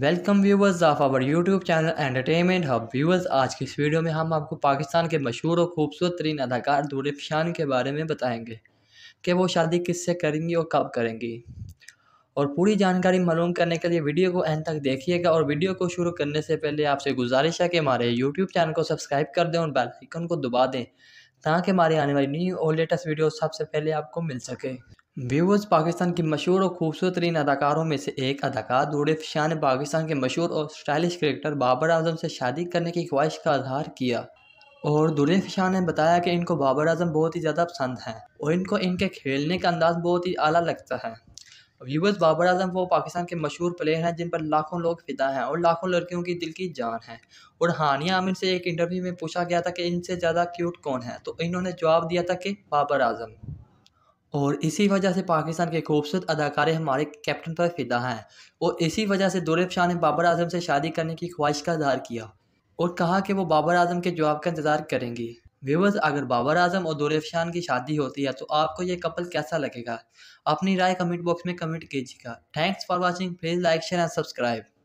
welcome viewers of our YouTube channel entertainment hub viewers आज की इस वीडियो में हम आपको पाकिस्तान के मशहूर और खूबसूरत तरीन अदाकार दूरफ शान के बारे में बताएंगे कि वो शादी किससे करेंगी और कब करेंगी और पूरी जानकारी मालूम करने के लिए वीडियो को एंड तक देखिएगा और वीडियो को शुरू करने से पहले आपसे गुजारिश है कि हमारे यूट्यूब चैनल को सब्सक्राइब कर दें और बेलाइकन को दबा दें ताकि हमारी आने वाली न्यू और लेटेस्ट वीडियो सबसे पहले आपको मिल सके व्यूवर्स पाकिस्तान की मशहूर और खूबसूरत तरीन अदाकारों में से एक अदाकार दूड़े शाह ने पाकिस्तान के मशहूर और स्टाइलिश करेक्टर बाबर आजम से शादी करने की ख्वाहिश का अजहार किया और दूरफ शाह ने बताया कि इनको बाबर आजम बहुत ही ज़्यादा पसंद हैं और इनको इनके खेलने का अंदाज़ बहुत ही आला लगता है व्यूवर्स बाबर आजम वो पाकिस्तान के मशहूर प्लेयर हैं जिन पर लाखों लोग फिदा हैं और लाखों लड़कियों की दिल की जान है और हानिया आमिर से एक इंटरव्यू में पूछा गया था कि इनसे ज़्यादा क्यूट कौन है तो इन्होंने जवाब दिया था कि बाबर आजम और इसी वजह से पाकिस्तान के खूबसूरत अदाकारे हमारे कैप्टन पर फिदा हैं और इसी वजह से दुरब शाह ने बाबर आजम से शादी करने की ख्वाहिश का इजहार किया और कहा कि वो बाबर आजम के जवाब का इंतज़ार करेंगी व्यूवर्स अगर बाबर आजम और दुरब शाह की शादी होती है तो आपको ये कपल कैसा लगेगा अपनी राय कमेंट बॉक्स में कमेंट कीजिएगा thanks for watching please like share and subscribe